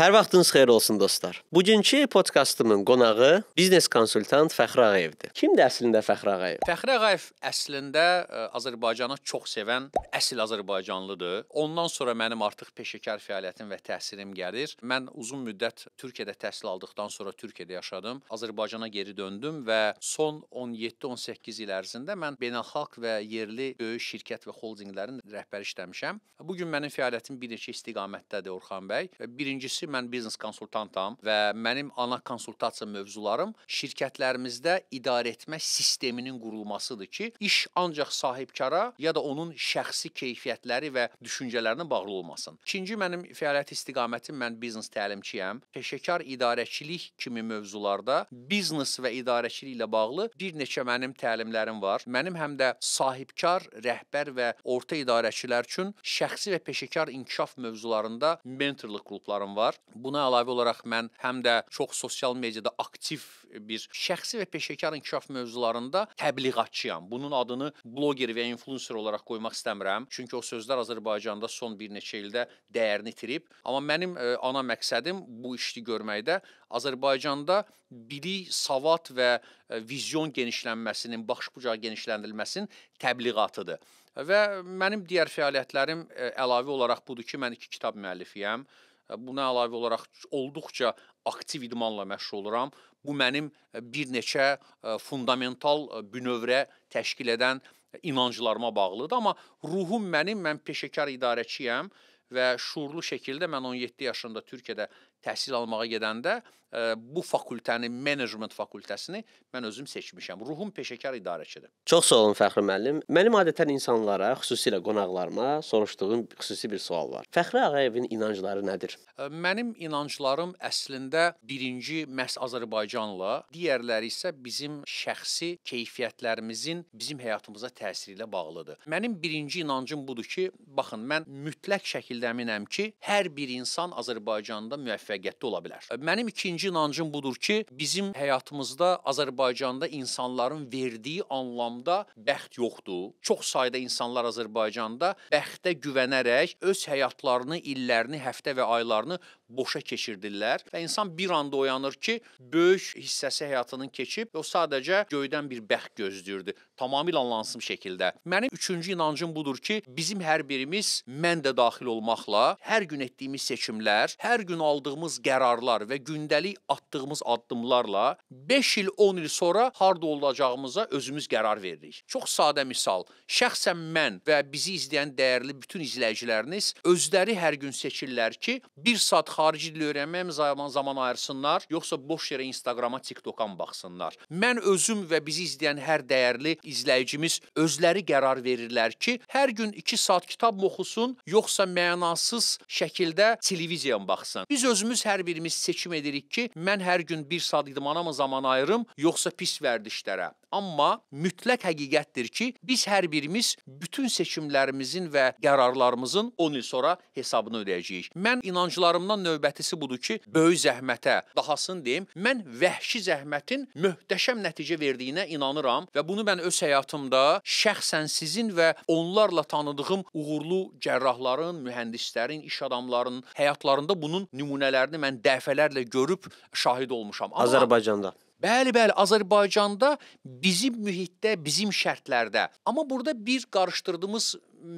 Hər vaxtınız xeyir olsun dostlar. Bugünkü podkastımın qonağı biznes konsultant Fəxri Ağayevdir. Kimdir əslində Fəxri Ağayev? Fəxri Ağayev əslində e, Azərbaycanı çox sevən əsl azərbaycanlıdır. Ondan sonra mənim artıq peşəkar fəaliyyətim və təhsilim gəlir. Mən uzun müddət Türkiyədə təhsil aldıqdan sonra Türkiyədə yaşadım. Azərbaycana geri döndüm və son 17-18 il ərzində mən beynəlxalq və yerli böyük şirkət və holdinqlərin rəhbəri işləmişəm. Bu gün mənim fəaliyyətim bir neçə istiqamətdədir Orxan bəy. Birincisi mən biznes konsultantam və mənim ana konsultasiya mövzularım şirkətlərimizdə idarəetmə sisteminin qurulmasıdır ki, iş ancaq sahibkara ya da onun şəxsi keyfiyyətləri və düşüncələrinə bağlı olmasın. İkinci mənim fəaliyyət istiqamətim mən biznes təlimçiyəm. Peşəkar idarəçilik kimi mövzularda biznes və idarəçilik ilə bağlı bir neçə mənim təlimlərim var. Mənim həm də sahibkar, rəhbər və orta idarəçilər üçün şəxsi və peşəkar inkişaf mövzularında mentorluq qruplarım var. Buna əlavə olaraq mən həm də çox sosial mediada aktiv bir şəxsi və peşəkar inkişaf mövzularında təbliğatçıyam. Bunun adını bloger və influencer olaraq qoymaq istəmirəm, çünki o sözlər Azərbaycanda son bir neçə ildə dəyərini itirib. Amma mənim ə, e, ana məqsədim bu işi görməkdə Azərbaycanda bilik, savad və e, vizyon genişlənməsinin, baş bucağı genişləndirilməsinin təbliğatıdır. Və mənim digər fəaliyyətlərim ə, e, əlavə olaraq budur ki, mən iki kitab müəllifiyəm. Hə, buna əlavə olaraq olduqca aktiv idmanla məşğul oluram. Bu mənim e, bir neçə e, fundamental e, bünövrə təşkil edən inanclarıma bağlıdır, amma ruhum mənim, mən peşəkar idarəçiyəm və şuurlu şəkildə mən 17 yaşında Türkiyədə təhsil almağa gedəndə bu fakültəni, menecment fakültəsini mən özüm seçmişəm. Ruhum peşəkar idarəçidir. Çox sağ olun Fəxri müəllim. Mənim adətən insanlara, xüsusilə qonaqlarıma soruşduğum xüsusi bir sual var. Fəxri Ağayevin inancları nədir? Mənim inanclarım əslində birinci məhz Azərbaycanla, digərləri isə bizim şəxsi keyfiyyətlərimizin bizim həyatımıza təsiri ilə bağlıdır. Mənim birinci inancım budur ki, baxın mən mütləq şəkildə əminəm ki, hər bir insan Azərbaycanda müvəffəqiyyətli ola bilər. Mənim ikinci Birinci inancım budur ki, bizim həyatımızda Azərbaycanda insanların verdiyi anlamda bəxt yoxdur. Çox sayda insanlar Azərbaycanda bəxtə güvənərək öz həyatlarını, illərini, həftə və aylarını boşa keçirdirlər və insan bir anda oyanır ki, böyük hissəsi həyatının keçib və o sadəcə göydən bir bəxt gözləyirdi. Tamamilə anlansım şəkildə. Mənim üçüncü inancım budur ki, bizim hər birimiz mən də daxil olmaqla hər gün etdiyimiz seçimlər, hər gün aldığımız qərarlar və gündəlik atdığımız addımlarla 5 il, 10 il sonra harda olacağımıza özümüz qərar veririk. Çox sadə misal. Şəxsən mən və bizi izləyən dəyərli bütün izləyiciləriniz özləri hər gün seçirlər ki, 1 saat xarici dil öyrənməyə zaman zaman ayırsınlar, yoxsa boş yerə Instagrama, TikToka baxsınlar. Mən özüm və bizi izləyən hər dəyərli izləyicimiz özləri qərar verirlər ki, hər gün 2 saat kitab oxusun, yoxsa mənasız şəkildə televiziya baxsın. Biz özümüz hər birimiz seçim edirik ki, mən hər gün 1 saat idmana mı zaman ayırım, yoxsa pis vərdişlərə. Amma mütləq həqiqətdir ki, biz hər birimiz bütün seçimlərimizin və qərarlarımızın 10 il sonra hesabını ödəyəcəyik. Mən inanclarımdan növbətisi budur ki, böyük zəhmətə, dahasını deyim, mən vəhşi zəhmətin möhtəşəm nəticə verdiyinə inanıram və bunu mən öz həyatımda şəxsən sizin və onlarla tanıdığım uğurlu cərrahların, mühəndislərin, iş adamlarının həyatlarında bunun nümunələrini mən dəfələrlə görüb şahid olmuşam. Amma Azərbaycanda Bəli, bəli, Azərbaycanda bizim mühitdə, bizim şərtlərdə. Amma burada bir qarışdırdığımız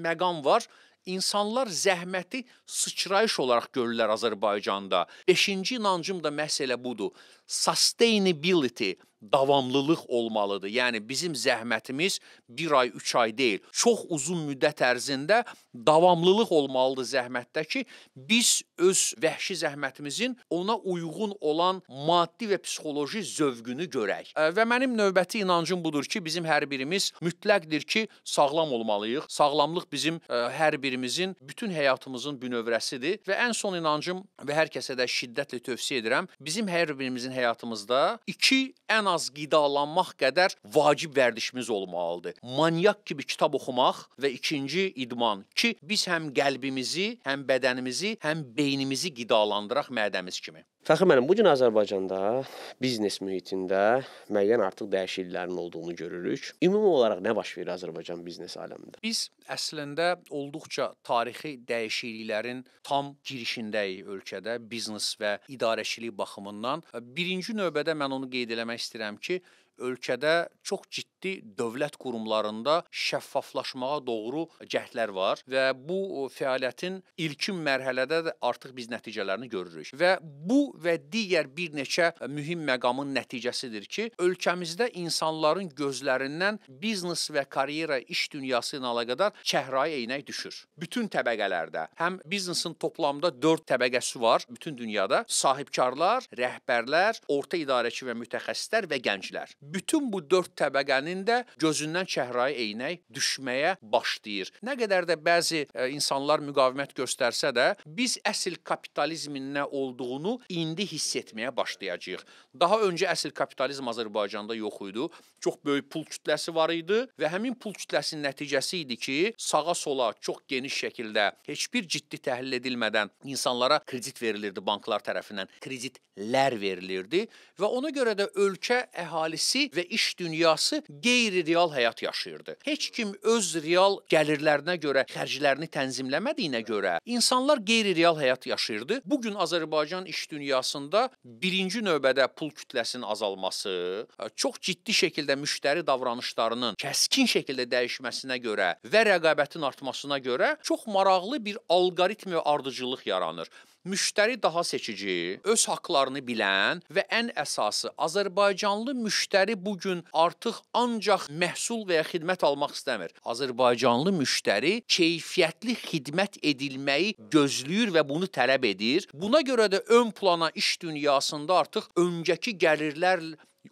məqam var. İnsanlar zəhməti sıçrayış olaraq görürlər Azərbaycanda. 5-ci inancım da məhz elə budur. Sustainability davamlılıq olmalıdır. Yəni bizim zəhmətimiz 1 ay, 3 ay deyil, çox uzun müddət ərzində davamlılıq olmalıdır zəhmətdə ki, biz öz vəhşi zəhmətimizin ona uyğun olan maddi və psixoloji zövqünü görək. Və mənim növbəti inancım budur ki, bizim hər birimiz mütləqdir ki, sağlam olmalıyıq. Sağlamlıq bizim hər birimizin bütün həyatımızın bünövrəsidir və ən son inancım və hər kəsə də şiddətlə tövsiyə edirəm, bizim hər birimizin həyatımızda iki ən az qidalanmaq qədər vacib vərdişimiz olmalıdır. Manyak kimi kitab oxumaq və ikinci idman ki, biz həm qəlbimizi, həm bədənimizi, həm beynimizi qidalandıraq mədəmiz kimi. Fəxri müəllim, bu gün Azərbaycanda biznes mühitində müəyyən artıq dəyişikliklərin olduğunu görürük. Ümumi olaraq nə baş verir Azərbaycan biznes aləmində? Biz əslində olduqca tarixi dəyişikliklərin tam girişindəyik ölkədə biznes və idarəçilik baxımından. Birinci növbədə mən onu qeyd eləmək istəyirəm ki, ölkədə çox ciddi dövlət qurumlarında şəffaflaşmağa doğru cəhdlər var və bu fəaliyyətin ilkin mərhələdə də artıq biz nəticələrini görürük. Və bu və digər bir neçə e, mühüm məqamın nəticəsidir ki, ölkəmizdə insanların gözlərindən biznes və karyera iş dünyası ilə əlaqədar çəhrayı eynək düşür. Bütün təbəqələrdə, həm biznesin toplamda 4 təbəqəsi var bütün dünyada: sahibkarlar, rəhbərlər, orta idarəçi və mütəxəssislər və gənclər bütün bu dörd təbəqənin də gözündən çəhrayı eynək düşməyə başlayır. Nə qədər də bəzi e, insanlar müqavimət göstərsə də, biz əsl kapitalizmin nə olduğunu indi hiss etməyə başlayacağıq. Daha öncə əsl kapitalizm Azərbaycanda yox idi. Çox böyük pul kütləsi var idi və həmin pul kütləsinin nəticəsi idi ki, sağa-sola çox geniş şəkildə heç bir ciddi təhlil edilmədən insanlara kredit verilirdi banklar tərəfindən, kreditlər verilirdi və ona görə də ölkə əhalisi əhalisi və iş dünyası qeyri-real həyat yaşayırdı. Heç kim öz real gəlirlərinə görə xərclərini tənzimləmədiyinə görə insanlar qeyri-real həyat yaşayırdı. Bu gün Azərbaycan iş dünyasında birinci növbədə pul kütləsinin azalması, e, çox ciddi şəkildə müştəri davranışlarının kəskin şəkildə dəyişməsinə görə və rəqabətin artmasına görə çox maraqlı bir alqoritm və ardıcıllıq yaranır müştəri daha seçici, öz haqqlarını bilən və ən əsası Azərbaycanlı müştəri bu gün artıq ancaq məhsul və ya xidmət almaq istəmir. Azərbaycanlı müştəri keyfiyyətli xidmət edilməyi gözləyir və bunu tələb edir. Buna görə də ön plana iş dünyasında artıq öncəki gəlirlər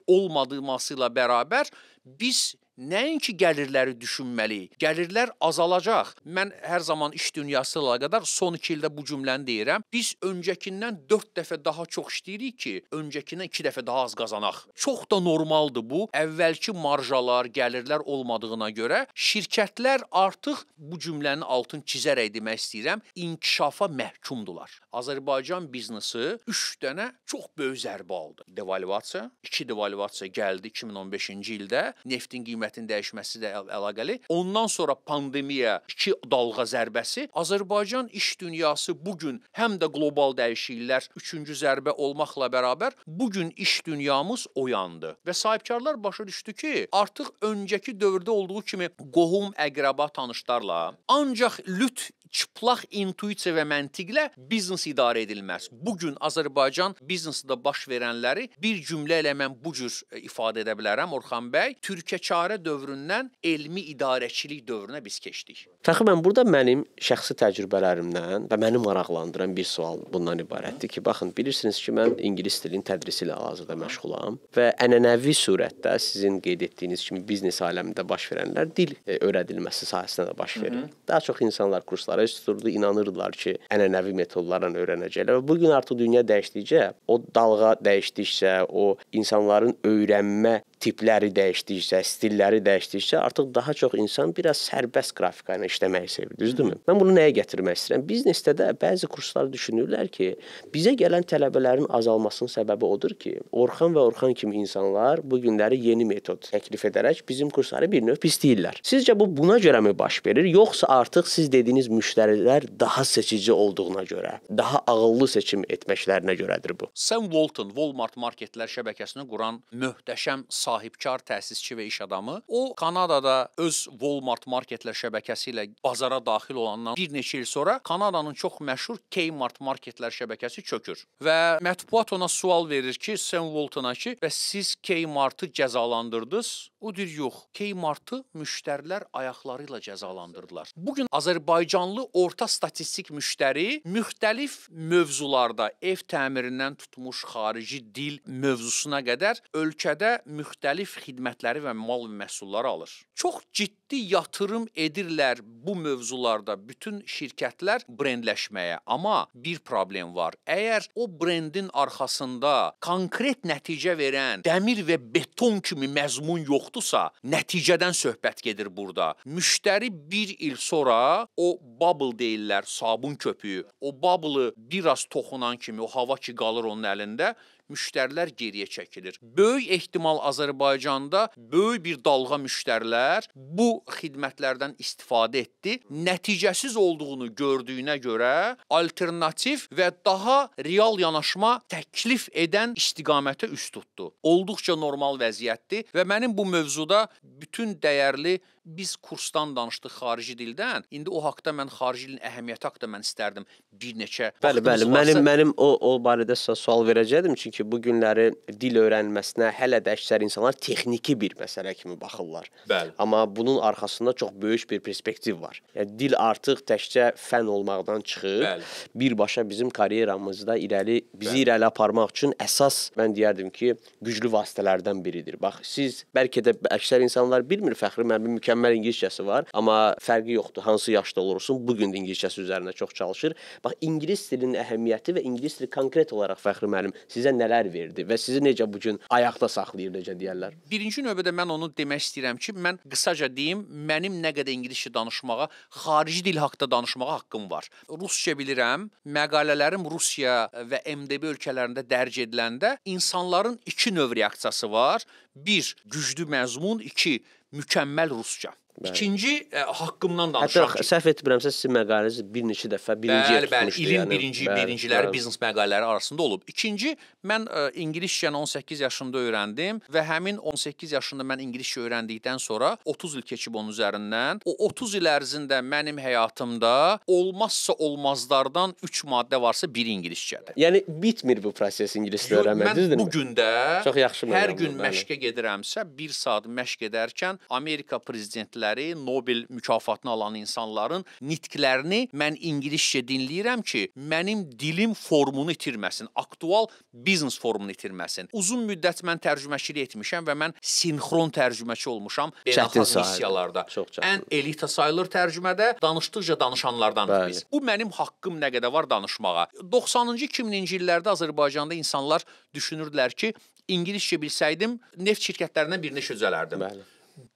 olmadığı ilə bərabər biz Nəinki gəlirləri düşünməliyik. Gəlirlər azalacaq. Mən hər zaman iş dünyası ilə qədər son 2 ildə bu cümləni deyirəm. Biz öncəkindən 4 dəfə daha çox işləyirik ki, öncəkindən 2 dəfə daha az qazanaq. Çox da normaldır bu. Əvvəlki marjalar, gəlirlər olmadığına görə şirkətlər artıq bu cümlənin altını çizərək demək istəyirəm, inkişafa məhkumdular. Azərbaycan biznesi 3 dənə çox böyük zərbə aldı. Devalvasiya, 2 devalvasiya gəldi 2015-ci ildə. Neftin qiyməti hökumətin dəyişməsi də əlaqəli. Ondan sonra pandemiya, iki dalğa zərbəsi Azərbaycan iş dünyası bu gün həm də qlobal dəyişikliklər, üçüncü zərbə olmaqla bərabər bu gün iş dünyamız oyandı və sahibkarlar başa düşdü ki, artıq öncəki dövrdə olduğu kimi qohum, əqrəba, tanışlarla ancaq lüt çıplaq intuisiya və məntiqlə biznes idarə edilməz. Bu gün Azərbaycan biznesdə baş verənləri bir cümlə ilə mən bu cür e, ifadə edə bilərəm Orxan bəy. Türkəçarə dövründən elmi idarəçilik dövrünə biz keçdik. Təxminən burada mənim şəxsi təcrübələrimdən və məni maraqlandıran bir sual bundan ibarətdir ki, baxın bilirsiniz ki, mən ingilis dilinin tədrisi ilə hazırda məşğulam və ənənəvi surətdə sizin qeyd etdiyiniz kimi biznes aləmində baş verənlər dil e, öyrədilməsi sahəsində də baş verir. Daha çox insanlar kurslara barış tuturdu, inanırdılar ki, ənənəvi metodlarla öyrənəcəklər. Və bu gün artıq dünya dəyişdikcə, o dalğa dəyişdikcə, o insanların öyrənmə tipləri dəyişdikcə, stilləri dəyişdikcə artıq daha çox insan biraz sərbəst qrafika ilə işləməyi sevir, düzdürmü? Mən bunu nəyə gətirmək istəyirəm? Biznesdə də bəzi kurslar düşünürlər ki, bizə gələn tələbələrin azalmasının səbəbi odur ki, Orxan və Orxan kimi insanlar bu günləri yeni metod təklif edərək bizim kursları bir növ pisləyirlər. Sizcə bu buna görəmi baş verir, yoxsa artıq siz dediyiniz müştərilər daha seçici olduğuna görə, daha ağıllı seçim etməklərinə görədir bu? Sam Walton Walmart marketlər şəbəkəsini quran möhtəşəm sahibkar təsisçi və iş adamı. O Kanadada öz Walmart marketlər şəbəkəsi ilə bazara daxil olandan bir neçə il sonra Kanadanın çox məşhur Kmart marketlər şəbəkəsi çökür və mətbuat ona sual verir ki, Sam Waltona ki, bəs siz Kmartı cəzalandırdınız? O deyir, yox. Kmartı müştərilər ayaqları ilə cəzalandırdılar. Bu gün Azərbaycanlı orta statistik müştəri müxtəlif mövzularda ev təmirindən tutmuş xarici dil mövzusuna qədər ölkədə müxtəlif müxtəlif xidmətləri və mal və məhsulları alır. Çox ciddi yatırım edirlər bu mövzularda bütün şirkətlər brendləşməyə. Amma bir problem var. Əgər o brendin arxasında konkret nəticə verən dəmir və beton kimi məzmun yoxdursa, nəticədən söhbət gedir burada. Müştəri 1 il sonra o bubble deyirlər, sabun köpüyü. O bubble biraz toxunan kimi o hava ki qalır onun əlində, müştərilər geriyə çəkilir. Böyük ehtimal Azərbaycanda böyük bir dalğa müştərilər bu xidmətlərdən istifadə etdi. Nəticəsiz olduğunu gördüyünə görə alternativ və daha real yanaşma təklif edən istiqamətə üst tutdu. Olduqca normal vəziyyətdir və mənim bu mövzuda bütün dəyərli biz kursdan danışdıq xarici dildən. İndi o haqqda mən xarici dilin əhəmiyyəti haqqında mən istərdim bir neçə Bəli, bəli. Varsa... Mənim mənim o o barədə sual verəcəydim çünki bu günləri dil öyrənməsinə hələ də əksər insanlar texniki bir məsələ kimi baxırlar. Bəli. Amma bunun arxasında çox böyük bir perspektiv var. Yəni dil artıq təkcə fən olmaqdan çıxıb bəli. birbaşa bizim karyeramızda irəli bizi bəli. irəli aparmaq üçün əsas mən deyərdim ki, güclü vasitələrdən biridir. Bax, siz bəlkə də əksər insanlar bilmir Fəxri müəllim mükəmməl mükəmməl ingiliscəsi var, amma fərqi yoxdur hansı yaşda olursun, bu gün də ingiliscəsi üzərində çox çalışır. Bax ingilis dilinin əhəmiyyəti və ingilis dili konkret olaraq Fəxri müəllim sizə nələr verdi və sizi necə bu gün ayaqda saxlayır necə deyirlər? Birinci növbədə mən onu demək istəyirəm ki, mən qısaca deyim, mənim nə qədər ingiliscə danışmağa, xarici dil haqqında danışmağa haqqım var. Rusça bilirəm, məqalələrim Rusiya və MDB ölkələrində dərc ediləndə insanların iki növ reaksiyası var. 1. Güclü məzmun, 2 mükemmel Rusça. Bəli. İkinci ə, e, haqqımdan danışaq. Hətta səhv etmirəmsə sizin məqaləniz bir neçə dəfə birinci bəli, bəli, ilin yəni. birinci bəli, birinciləri bəli. biznes məqalələri arasında olub. İkinci mən ə, e, ingiliscəni 18 yaşında öyrəndim və həmin 18 yaşında mən ingiliscə öyrəndikdən sonra 30 il keçib onun üzərindən. O 30 il ərzində mənim həyatımda olmazsa olmazlardan 3 maddə varsa biri ingiliscədir. Yəni bitmir bu proses ingiliscə öyrənmək, düzdürmü? Mən bu gündə çox yaxşı hər gün məşqə gedirəmsə 1 saat məşq edərkən Amerika prezidentləri müəllimləri, Nobel mükafatını alan insanların nitqlərini mən ingiliscə dinləyirəm ki, mənim dilim formunu itirməsin, aktual biznes formunu itirməsin. Uzun müddət mən tərcüməçilik etmişəm və mən sinxron tərcüməçi olmuşam beynəlxalq missiyalarda. Ən elita sayılır tərcümədə danışdıqca danışanlardan biz. Bu mənim haqqım nə qədər var danışmağa. 90-cı 2000-ci illərdə Azərbaycanda insanlar düşünürdülər ki, ingiliscə bilsəydim neft şirkətlərindən birinə işə düzələrdim. Bəli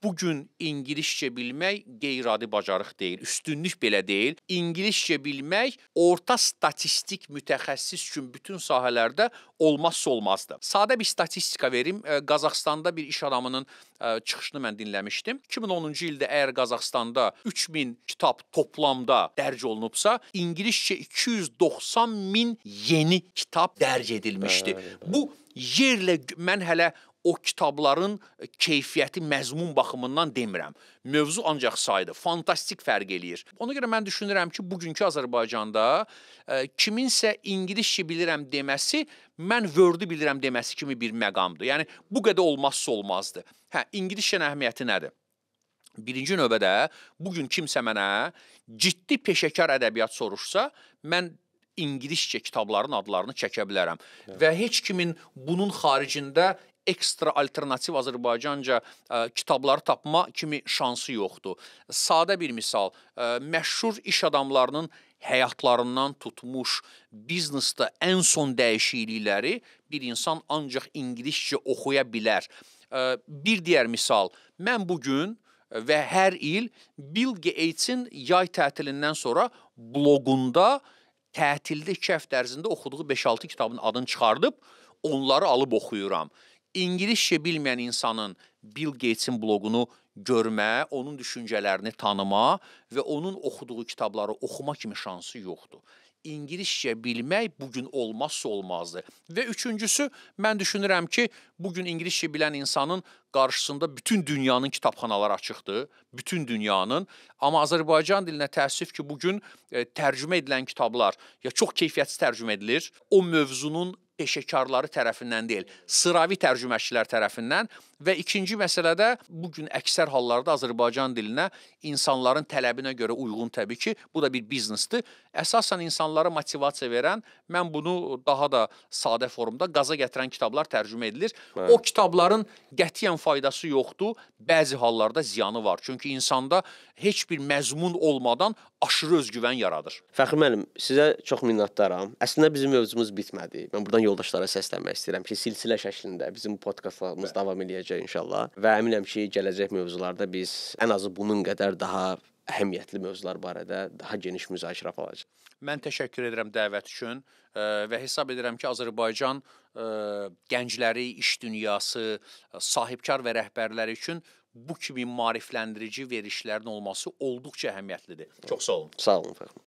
bu gün ingiliscə bilmək qeyri-adi bacarıq deyil, üstünlük belə deyil. İngiliscə bilmək orta statistik mütəxəssis üçün bütün sahələrdə olmazsa olmazdır. Sadə bir statistika verim. Qazaxstanda bir iş adamının çıxışını mən dinləmişdim. 2010-cu ildə əgər Qazaxstanda 3000 kitab toplamda dərc olunubsa, ingiliscə 290 min yeni kitab dərc edilmişdi. Ə, hə, ə, hə, ə. Hə. Bu yerlə mən hələ o kitabların e, keyfiyyəti məzmun baxımından demirəm. Mövzu ancaq sayıdır. Fantastik fərq eləyir. Ona görə mən düşünürəm ki, bugünkü Azərbaycanda ə, e, kiminsə ingiliscə bilirəm deməsi mən Word-ü bilirəm deməsi kimi bir məqamdır. Yəni bu qədər olmazsa olmazdır. Hə, ingiliscənin əhəmiyyəti nədir? Birinci növbədə bu gün kimsə mənə ciddi peşəkar ədəbiyyat soruşsa, mən ingiliscə kitabların adlarını çəkə bilərəm və heç kimin bunun xaricində ekstra alternativ Azərbaycanca ə, e, kitabları tapma kimi şansı yoxdur. Sadə bir misal, ə, e, məşhur iş adamlarının həyatlarından tutmuş biznesdə ən son dəyişiklikləri bir insan ancaq ingiliscə oxuya bilər. Ə, e, bir digər misal, mən bu gün və hər il Bill Gates-in yay tətilindən sonra bloqunda tətildə 2 həftə ərzində oxuduğu 5-6 kitabın adını çıxardıb onları alıb oxuyuram ingiliscə bilməyən insanın Bill Gatesin bloqunu görmə, onun düşüncələrini tanıma və onun oxuduğu kitabları oxuma kimi şansı yoxdur. İngiliscə bilmək bu gün olmazsa olmazdır. Və üçüncüsü, mən düşünürəm ki, bu gün ingiliscə bilən insanın qarşısında bütün dünyanın kitabxanaları açıqdır, bütün dünyanın. Amma Azərbaycan dilinə təəssüf ki, bu gün e, tərcümə edilən kitablar ya çox keyfiyyətsiz tərcümə edilir, o mövzunun peşəkarları tərəfindən deyil, sıravi tərcüməçilər tərəfindən və ikinci məsələdə bu gün əksər hallarda Azərbaycan dilinə insanların tələbinə görə uyğun təbii ki, bu da bir biznesdir. Əsasən insanlara motivasiya verən, mən bunu daha da sadə formda qaza gətirən kitablar tərcümə edilir. Hə. O kitabların qətiyyən faydası yoxdur, bəzi hallarda ziyanı var. Çünki insanda heç bir məzmun olmadan aşırı özgüvən yaradır. Fəxri müəllim, sizə çox minnətdaram. Əslində bizim mövzumuz bitmədi. Mən burdan yoldaşlara səslənmək istəyirəm ki, silsilə şəklində bizim podkastlarımız Bə. davam eləyəcək inşallah və əminəm ki, gələcək mövzularda biz ən azı bunun qədər daha əhəmiyyətli mövzular barədə daha geniş müzakirə aparacağıq. Mən təşəkkür edirəm dəvət üçün e, və hesab edirəm ki, Azərbaycan e, gəncləri, iş dünyası, e, sahibkar və rəhbərləri üçün bu kimi maarifləndirici verişlərin olması olduqca əhəmiyyətlidir. Çox sağ olun. Sağ olun Fəxrə.